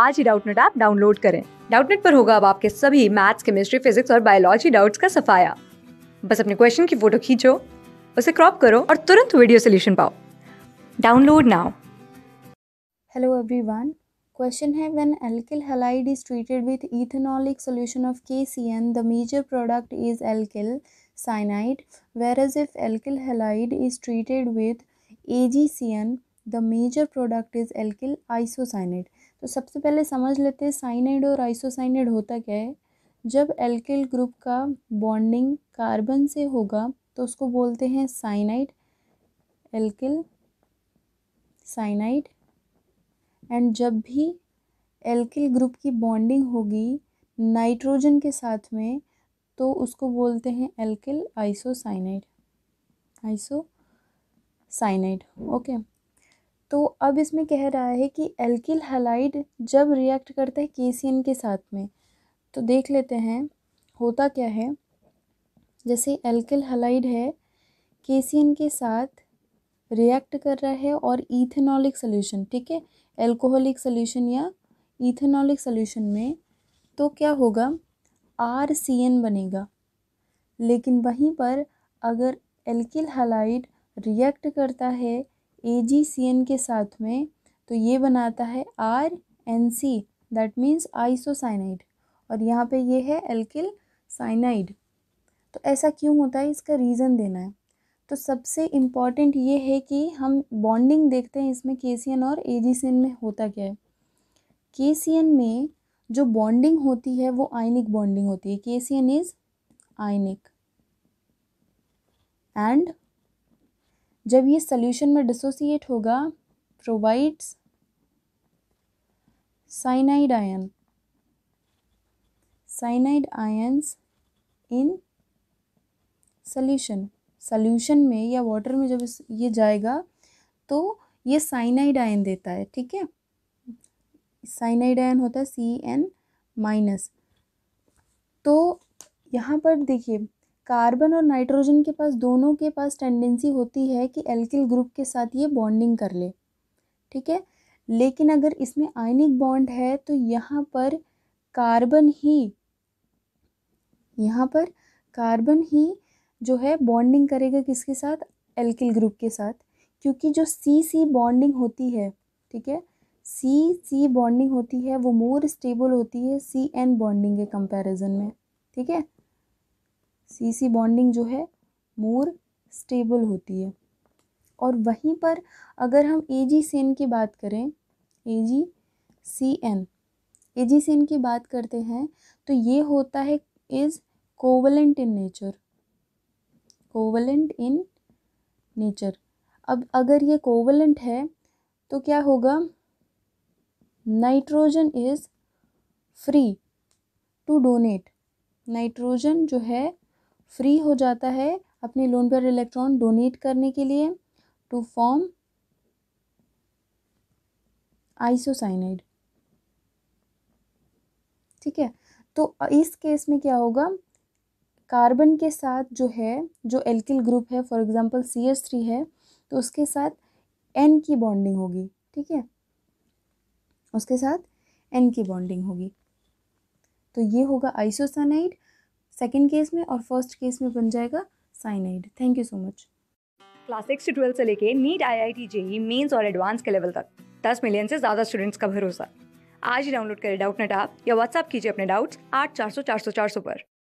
आज ही Doubtnut app download करें डाउटनेट पर होगा अब आपके सभी मैथ्स केमिस्ट्री फिजिक्स और बायोलॉजी डाउट्स का सफाया बस अपने क्वेश्चन की फोटो खींचो उसे क्रॉप करो और तुरंत वीडियो सोल्यूशन पाओ download now hello everyone question है when alkyl halide is treated with ethanolic solution of KCN the major product is alkyl cyanide whereas if alkyl halide is treated with AgCN the major product is alkyl isocyanide तो सबसे पहले समझ लेते हैं cyanide और isocyanide होता क्या है जब एल्किल ग्रुप का बॉन्डिंग कार्बन से होगा तो उसको बोलते हैं साइनाइड एल्किल साइनाइड एंड जब भी एल्किल ग्रुप की बॉन्डिंग होगी नाइट्रोजन के साथ में तो उसको बोलते हैं alkyl isocyanide isocyanide okay तो अब इसमें कह रहा है कि एल्किल हलाइड जब रिएक्ट करता है केसियन के साथ में तो देख लेते हैं होता क्या है जैसे एल्किल हलाइड है केसियन के साथ रिएक्ट कर रहा है और इथेनॉलिक सोल्यूशन ठीक है एल्कोहलिक सोल्यूशन या इथेनॉलिक सोल्यूशन में तो क्या होगा आर सी एन बनेगा लेकिन वहीं पर अगर एल्किल हलाइड रिएक्ट करता है ए जी सी एन के साथ में तो ये बनाता है R N C that means isocyanide और यहाँ पे ये है एल्किल साइनाइड तो ऐसा क्यों होता है इसका रीज़न देना है तो सबसे इम्पॉर्टेंट ये है कि हम बॉन्डिंग देखते हैं इसमें के और ए में होता क्या है के में जो बॉन्डिंग होती है वो आयनिक बॉन्डिंग होती है K C N is ionic and जब ये सोल्यूशन में डिसोसिएट होगा provides cyanide ion cyanide ions in solution solution में या वाटर में जब ये जाएगा तो ये साइनाइड आयन देता है ठीक है साइनाइड आयन होता है सी एन माइनस तो यहाँ पर देखिए कार्बन और नाइट्रोजन के पास दोनों के पास टेंडेंसी होती है कि एल्किल ग्रुप के साथ ये बॉन्डिंग कर ले ठीक है लेकिन अगर इसमें आयनिक बॉन्ड है तो यहाँ पर कार्बन ही यहाँ पर कार्बन ही जो है बॉन्डिंग करेगा किसके साथ एल्किल ग्रुप के साथ क्योंकि जो सी सी बॉन्डिंग होती है ठीक है सी सी बॉन्डिंग होती है वो मोर स्टेबल होती है सी एन बॉन्डिंग के कंपैरिजन में ठीक है सी सी बॉन्डिंग जो है मोर स्टेबल होती है और वहीं पर अगर हम ए जी सी एन की बात करें ए जी C N A ji C N की बात करते हैं तो ये होता है is covalent in nature covalent in nature अब अगर ये कोवलेंट है तो क्या होगा nitrogen is free to donate nitrogen जो है फ्री हो जाता है अपने लोन पर इलेक्ट्रॉन डोनेट करने के लिए टू फॉर्म आइसोसाइनाइड ठीक है तो इस केस में क्या होगा कार्बन के साथ जो है जो एल्किल ग्रुप है for example C S three है तो उसके साथ एन की बॉन्डिंग होगी ठीक है उसके साथ एन की बॉन्डिंग होगी तो ये होगा आइसोसाइनाइड सेकेंड केस में और फर्स्ट केस में बन जाएगा cyanide thank you so much class six से ट्वेल्थ से लेके NEET I I T JEE mains और एडवांस के लेवल तक दस मिलियन से ज़्यादा स्टूडेंट्स का भरोसा आज ही डाउनलोड करें डाउट नेट आप या व्हाट्सअप कीजिए अपने डाउट्स आठ चार सौ चार सौ चार सौ पर